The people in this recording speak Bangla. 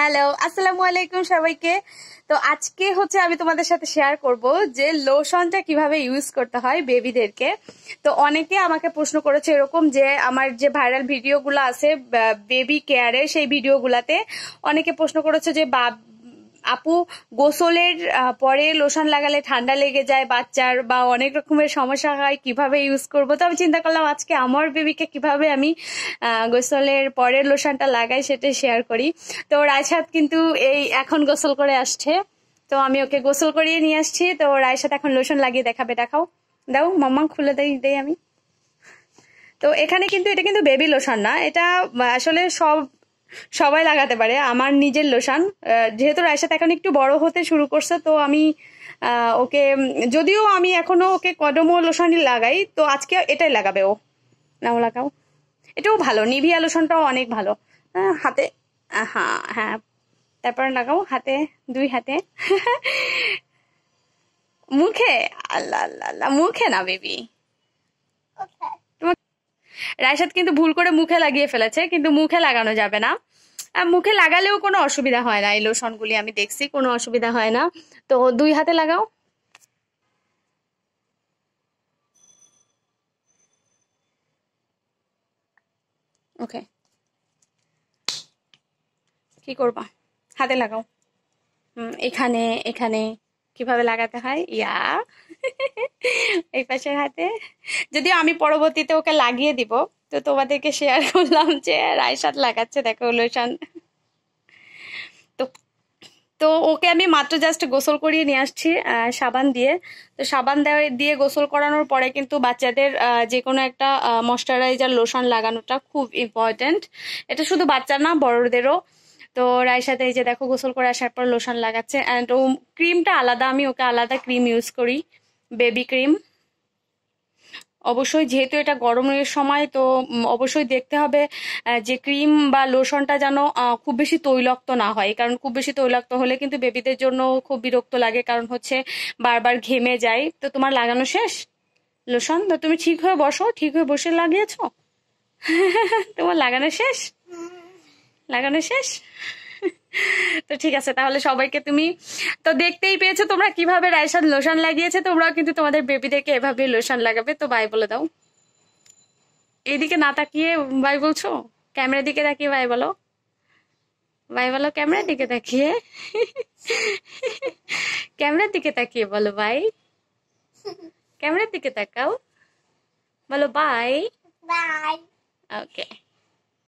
হ্যালো আসসালামু আলাইকুম সবাইকে তো আজকে হচ্ছে আমি তোমাদের সাথে শেয়ার করব যে লোশনটা কিভাবে ইউজ করতে হয় বেবিদেরকে তো অনেকে আমাকে প্রশ্ন করেছে এরকম যে আমার যে ভাইরাল ভিডিওগুলো আছে বেবি কেয়ারের সেই ভিডিওগুলাতে অনেকে প্রশ্ন করেছে যে আপু গোসলের পরে লোশন লাগালে ঠান্ডা লেগে যায় বাচ্চার বা অনেক রকমের সমস্যা হয় কিভাবে ইউজ করবো তো আমি চিন্তা করলাম আজকে আমার বেবিকে কিভাবে আমি গোসলের পরের লোশনটা লাগাই সেটা শেয়ার করি তো রায়সাদ কিন্তু এই এখন গোসল করে আসছে তো আমি ওকে গোসল করিয়ে নিয়ে আসছি তো রায়সাদ এখন লোশন লাগিয়ে দেখাবে দেখাও দাও মাম্মা খুলে দেই দেই আমি তো এখানে কিন্তু এটা কিন্তু বেবি লোশন না এটা আসলে সব সবাই লাগাতে পারে আমার নিজের লোশন যেহেতু রায়সাত এখন একটু বড় হতে শুরু করছে তো আমি ওকে যদিও আমি এখনো ওকে কদমও লোশনই লাগাই তো আজকে এটাই লাগাবে ও নাও লাগাও এটাও ভালো নিভিয়া লোশনটাও অনেক ভালো হাতে হ্যাঁ হ্যাঁ তারপর লাগাও হাতে দুই হাতে মুখে আল্লাহ আল্লাহ আল্লাহ মুখে না বেবি রায়সাদ কিন্তু ভুল করে মুখে লাগিয়ে ফেলেছে কিন্তু মুখে লাগানো যাবে না মুখে লাগালেও কোনো অসুবিধা হয় না এই লোশনগুলি আমি দেখছি কোনো অসুবিধা হয় না তো দুই হাতে লাগাও ওকে কি করবা হাতে লাগাও এখানে এখানে কিভাবে লাগাতে হয় ইয়া এই পাশের হাতে যদিও আমি পরবর্তীতে ওকে লাগিয়ে দিব তো তোমাদেরকে শেয়ার করলাম যে রায়সাদ লাগাচ্ছে দেখো লোশান তো তো ওকে আমি মাত্র জাস্ট গোসল করিয়ে নিয়ে আসছি সাবান দিয়ে তো সাবান দিয়ে গোসল করানোর পরে কিন্তু বাচ্চাদের যে কোনো একটা ময়শ্চারাইজার লোশন লাগানোটা খুব ইম্পর্ট্যান্ট এটা শুধু বাচ্চা না বড়দেরও তো রায় সাথে এই যে দেখো গোসল করে আসার পর লোশন লাগাচ্ছে অ্যান্ড ও ক্রিমটা আলাদা আমি ওকে আলাদা ক্রিম ইউজ করি বেবি ক্রিম অবশ্যই যেহেতু এটা গরমের সময় তো অবশ্যই দেখতে হবে যে ক্রিম বা লোশনটা যেন খুব বেশি তৈলাক্ত না হয় কারণ খুব বেশি তৈলাক্ত হলে কিন্তু বেবিদের জন্য খুব বিরক্ত লাগে কারণ হচ্ছে বারবার ঘেমে যায় তো তোমার লাগানো শেষ লোশন তো তুমি ঠিক হয়ে বসো ঠিক হয়ে বসে লাগিয়েছ তোমার লাগানো শেষ লাগানো শেষ তো ঠিক আছে তাহলে সবাইকে তুমি তো দেখতেই পেয়েছো তোমরা কিভাবে রায়সান লোশন লাগিয়েছে তোমরাও কিন্তু তোমাদের বেবিদেরকে এভাবে লোশন লাগাবে তো ভাই বলে দাও এইদিকে না তাকিয়ে ভাই বলছো ক্যামেরার দিকে তাকিয়ে ভাই বলো ভাই বলো ক্যামেরার দিকে তাকিয়ে ক্যামেরার দিকে তাকিয়ে বলো ভাই ক্যামেরার দিকে তাকাও বলো বাই বাই ওকে